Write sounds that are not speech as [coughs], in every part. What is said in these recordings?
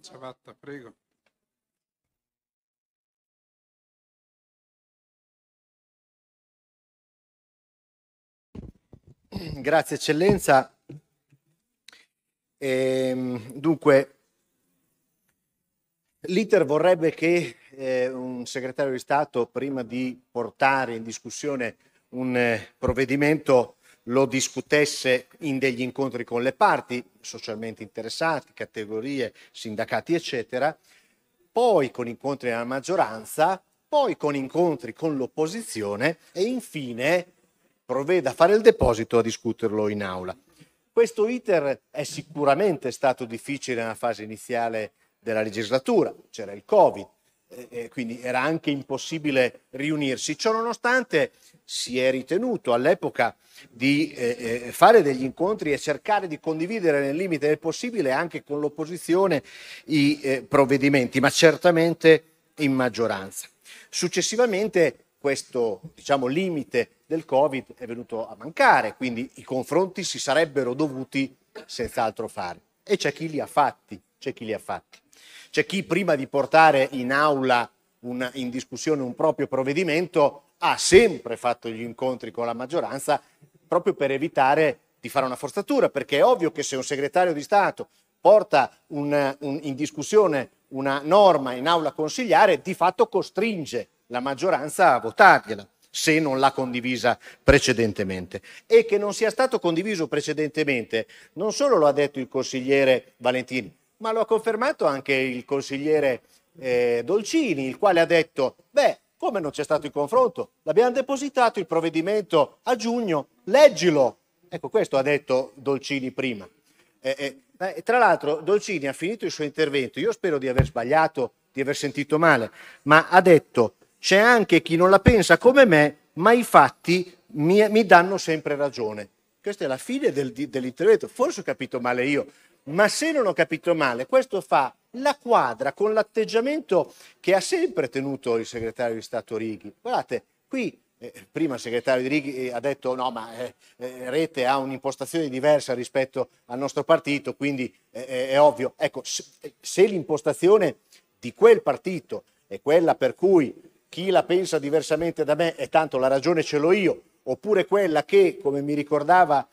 Ciavatta, prego. Grazie eccellenza. E, ehm, dunque, l'ITER vorrebbe che eh, un segretario di Stato, prima di portare in discussione un eh, provvedimento, lo discutesse in degli incontri con le parti, socialmente interessati, categorie, sindacati, eccetera, poi con incontri nella maggioranza, poi con incontri con l'opposizione e infine provveda a fare il deposito a discuterlo in aula. Questo iter è sicuramente stato difficile nella fase iniziale della legislatura, c'era il Covid, eh, quindi era anche impossibile riunirsi. Ciononostante si è ritenuto all'epoca di eh, eh, fare degli incontri e cercare di condividere nel limite del possibile anche con l'opposizione i eh, provvedimenti, ma certamente in maggioranza. Successivamente questo diciamo, limite del Covid è venuto a mancare, quindi i confronti si sarebbero dovuti senz'altro fare. E c'è chi li ha fatti, c'è chi li ha fatti. C'è chi prima di portare in aula un, in discussione un proprio provvedimento ha sempre fatto gli incontri con la maggioranza proprio per evitare di fare una forzatura, perché è ovvio che se un segretario di Stato porta un, un, in discussione una norma in aula consigliare, di fatto costringe la maggioranza a votargliela se non l'ha condivisa precedentemente. E che non sia stato condiviso precedentemente, non solo lo ha detto il consigliere Valentini, ma lo ha confermato anche il consigliere eh, Dolcini, il quale ha detto, beh, come non c'è stato il confronto? L'abbiamo depositato il provvedimento a giugno, leggilo. Ecco, questo ha detto Dolcini prima. Eh, eh, tra l'altro, Dolcini ha finito il suo intervento, io spero di aver sbagliato, di aver sentito male, ma ha detto, c'è anche chi non la pensa come me, ma i fatti mi, mi danno sempre ragione. Questa è la fine del, dell'intervento. Forse ho capito male io, ma se non ho capito male, questo fa la quadra con l'atteggiamento che ha sempre tenuto il segretario di Stato Righi. Guardate, qui eh, prima il segretario di Righi eh, ha detto no, ma eh, eh, Rete ha un'impostazione diversa rispetto al nostro partito, quindi eh, è ovvio. Ecco, se, se l'impostazione di quel partito è quella per cui chi la pensa diversamente da me e tanto la ragione ce l'ho io, oppure quella che, come mi ricordava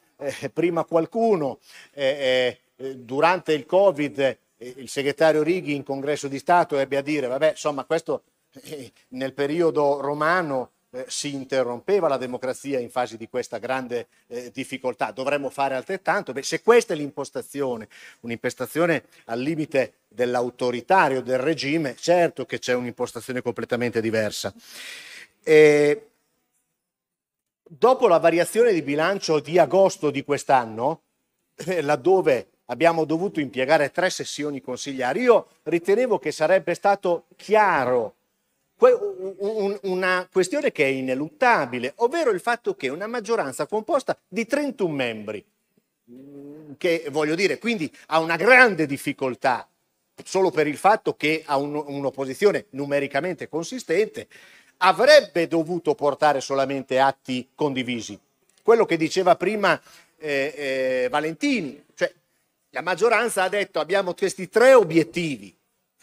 prima qualcuno, eh, eh, durante il Covid eh, il segretario Righi in congresso di Stato ebbe a dire, vabbè, insomma, questo eh, nel periodo romano eh, si interrompeva la democrazia in fase di questa grande eh, difficoltà, dovremmo fare altrettanto. Beh, se questa è l'impostazione, un'impostazione al limite dell'autoritario, del regime, certo che c'è un'impostazione completamente diversa. E dopo la variazione di bilancio di agosto di quest'anno, laddove abbiamo dovuto impiegare tre sessioni consigliari. Io ritenevo che sarebbe stato chiaro una questione che è ineluttabile, ovvero il fatto che una maggioranza composta di 31 membri, mm, che voglio dire, quindi ha una grande difficoltà solo per il fatto che ha un, un'opposizione numericamente consistente, avrebbe dovuto portare solamente atti condivisi. Quello che diceva prima eh, eh, Valentini, cioè la maggioranza ha detto abbiamo questi tre obiettivi.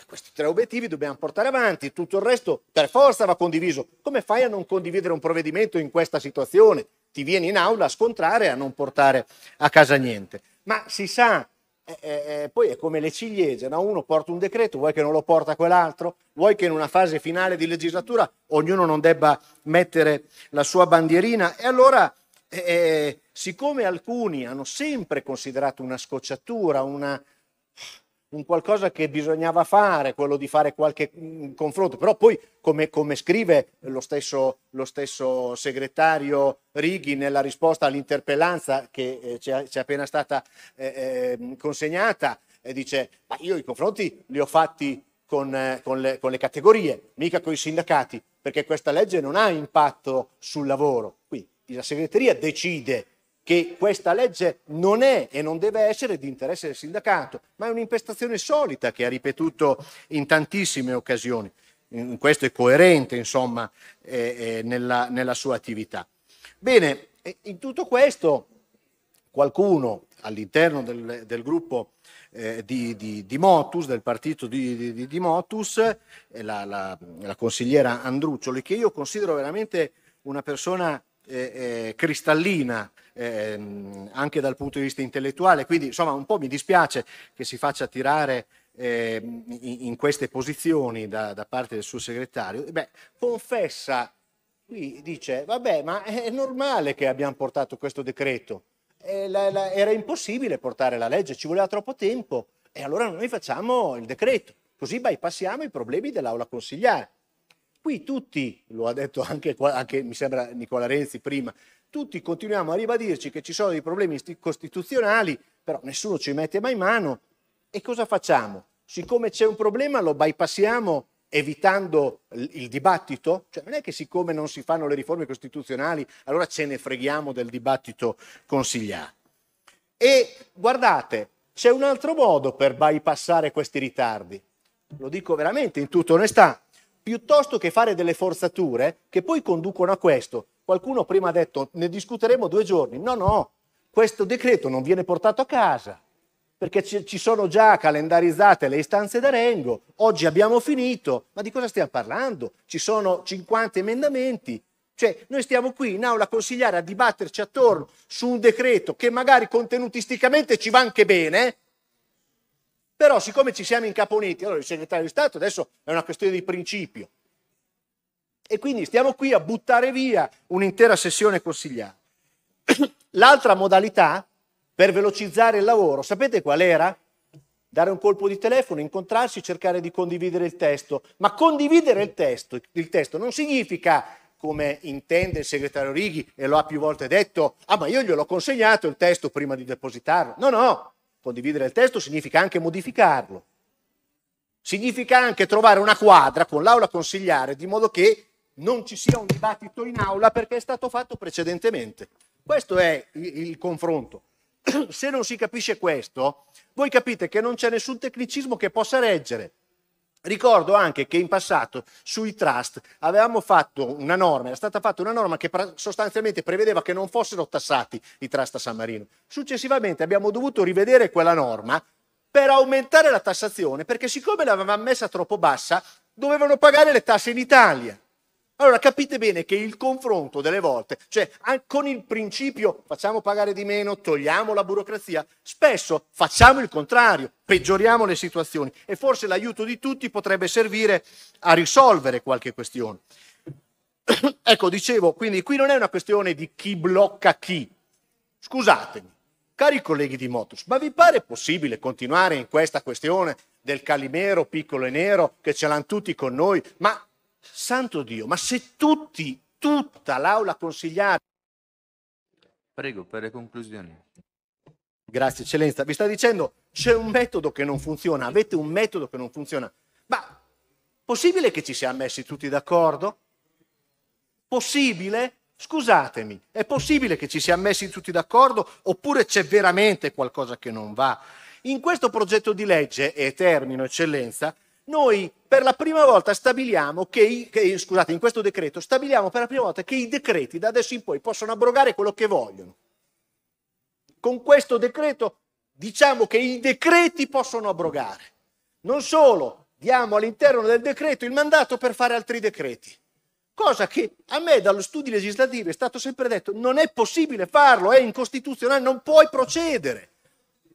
Questi tre obiettivi dobbiamo portare avanti, tutto il resto per forza va condiviso. Come fai a non condividere un provvedimento in questa situazione? Ti vieni in aula a scontrare e a non portare a casa niente. Ma si sa, eh, eh, eh, poi è come le ciliegie, no? uno porta un decreto, vuoi che non lo porta quell'altro, vuoi che in una fase finale di legislatura ognuno non debba mettere la sua bandierina e allora... Eh, eh siccome alcuni hanno sempre considerato una scocciatura, una, un qualcosa che bisognava fare, quello di fare qualche mm, confronto, però poi come, come scrive lo stesso, lo stesso, segretario Righi nella risposta all'interpellanza che eh, ci, è, appena stata eh, ehm, eh, consegnata, dice ma io i confronti li ho fatti con, eh, con, le, con le categorie, mica con i sindacati, perché questa legge non ha impatto sul lavoro. Qui la segreteria decide che questa legge non è e non deve essere di interesse del sindacato, ma è un'impestazione solita che ha ripetuto in tantissime occasioni. In questo è coerente, insomma, eh, eh, nella, nella, sua attività. Bene, in tutto questo qualcuno all'interno del, del gruppo eh, di, di, di, Motus, del partito di, di Motus, eh, la, la, la consigliera Andruccioli, che io considero veramente una persona eh, eh, cristallina ehm, anche dal punto di vista intellettuale, quindi insomma un po' mi dispiace che si faccia tirare eh, in, queste posizioni da, da, parte del suo segretario. Beh, confessa, qui dice, vabbè, ma è normale che abbiamo portato questo decreto, era impossibile portare la legge, ci voleva troppo tempo e allora noi facciamo il decreto, così bypassiamo i problemi dell'aula consigliare. Qui tutti, lo ha detto anche, anche mi sembra Nicola Renzi prima, tutti continuiamo a ribadirci che ci sono dei problemi costituzionali, però nessuno ci mette mai mano. E cosa facciamo? Siccome c'è un problema lo bypassiamo evitando il dibattito? Cioè, non è che siccome non si fanno le riforme costituzionali, allora ce ne freghiamo del dibattito consigliato. E guardate, c'è un altro modo per bypassare questi ritardi. Lo dico veramente in tutta onestà piuttosto che fare delle forzature che poi conducono a questo. Qualcuno prima ha detto ne discuteremo due giorni. No, no, questo decreto non viene portato a casa perché ci sono già calendarizzate le istanze d'arengo, oggi abbiamo finito, ma di cosa stiamo parlando? Ci sono 50 emendamenti, cioè noi stiamo qui in aula a consigliare a dibatterci attorno su un decreto che magari contenutisticamente ci va anche bene, però siccome ci siamo incaponiti, allora il segretario di Stato adesso è una questione di principio. E quindi stiamo qui a buttare via un'intera sessione consigliare. [coughs] L'altra modalità per velocizzare il lavoro, sapete qual era? Dare un colpo di telefono, incontrarsi, cercare di condividere il testo. Ma condividere il testo, il testo non significa come intende il segretario Righi e lo ha più volte detto, ah ma io glielo ho consegnato il testo prima di depositarlo. No, no, Condividere il testo significa anche modificarlo. Significa anche trovare una quadra con l'aula consigliare di modo che non ci sia un dibattito in aula perché è stato fatto precedentemente. Questo è il, confronto. [clears throat] Se non si capisce questo, voi capite che non c'è nessun tecnicismo che possa reggere. Ricordo anche che in passato sui trust avevamo fatto una norma, era stata fatta una norma che sostanzialmente prevedeva che non fossero tassati i trust a San Marino. Successivamente abbiamo dovuto rivedere quella norma per aumentare la tassazione, perché siccome l'avevamo messa troppo bassa, dovevano pagare le tasse in Italia. Allora capite bene che il confronto delle volte, cioè con il principio facciamo pagare di meno, togliamo la burocrazia, spesso facciamo il contrario, peggioriamo le situazioni e forse l'aiuto di tutti potrebbe servire a risolvere qualche questione. [coughs] ecco, dicevo, quindi qui non è una questione di chi blocca chi. Scusatemi, cari colleghi di Motus, ma vi pare possibile continuare in questa questione del calimero piccolo e nero che ce l'hanno tutti con noi? Ma Santo Dio, ma se tutti, tutta l'aula consigliata... Prego, per le conclusioni. Grazie eccellenza, vi sta dicendo c'è un metodo che non funziona, avete un metodo che non funziona. Ma possibile che ci siamo messi tutti d'accordo? Possibile? Scusatemi, è possibile che ci siamo messi tutti d'accordo oppure c'è veramente qualcosa che non va? In questo progetto di legge, e termino eccellenza, noi per la prima volta stabiliamo che, i, che, scusate, in questo decreto stabiliamo per la prima volta che i decreti da adesso in poi possono abrogare quello che vogliono. Con questo decreto diciamo che i decreti possono abrogare. Non solo, diamo all'interno del decreto il mandato per fare altri decreti. Cosa che a me dallo studio legislativo è stato sempre detto, non è possibile farlo, è incostituzionale, non puoi procedere.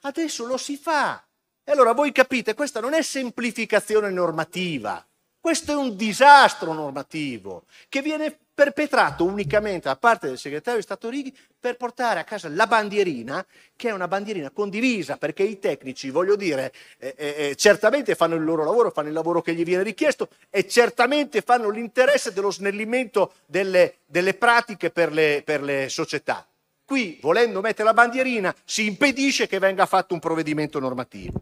Adesso lo si fa e allora voi capite, questa non è semplificazione normativa, questo è un disastro normativo che viene perpetrato unicamente da parte del segretario di Stato Righi per portare a casa la bandierina, che è una bandierina condivisa, perché i tecnici, voglio dire, eh, eh, eh certamente fanno il loro lavoro, fanno il lavoro che gli viene richiesto e certamente fanno l'interesse dello snellimento delle, delle pratiche per le, per le società. Qui, volendo mettere la bandierina, si impedisce che venga fatto un provvedimento normativo.